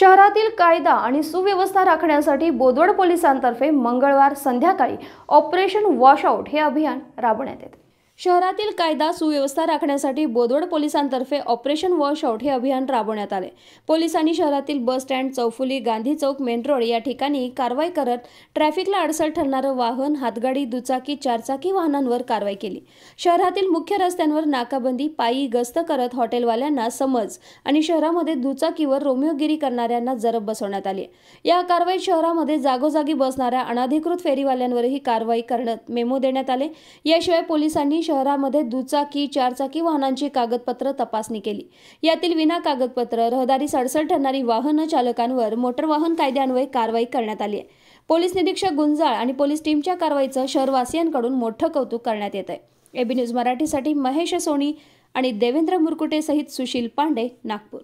शहरातील कायदा आणि सुव्यवस्था राखण्यासाठी बोदवड पोलिसांतर्फे मंगळवार संध्याकाळी ऑपरेशन वॉशआउट हे अभियान राबवण्यात येते शहरातील कायदा सुव्यवस्था राखण्यासाठी बोदवड पोलिसांतर्फे ऑपरेशन वॉश आउट हे अभियान राबवण्यात आले पोलिसांनी शहरातील बस स्टँड चौफुली गांधी चौक मेन रोड या ठिकाणी कारवाई करत ट्रॅफिकला अडसर ठरणारं वाहन हातगाडी दुचाकी चारचाकी वाहनांवर कारवाई केली शहरातील मुख्य रस्त्यांवर नाकाबंदी पायी गस्त करत हॉटेलवाल्यांना समज आणि शहरामध्ये दुचाकीवर रोमिओगिरी करणाऱ्यांना जरब बसवण्यात आली या कारवाईत शहरामध्ये जागोजागी बसणाऱ्या अनाधिकृत फेरीवाल्यांवरही कारवाई करण्यात मेमो देण्यात आले याशिवाय पोलिसांनी शहरामध्ये दुचाकी चारचाकी वाहनांची कागदपत्र तपासणी केली यातील विना कागदपत्र रहदारी सडसड ठरणारी वाहन चालकांवर मोटर वाहन कायद्यान्वये कारवाई करण्यात आली आहे पोलीस निरीक्षक गुंजाळ आणि पोलीस टीमच्या कारवाईचं शहरवासियांकडून मोठं कौतुक करण्यात येत आहे एबी न्यूज मराठीसाठी महेश सोनी आणि देवेंद्र मुरकुटे सहित सुशील पांडे नागपूर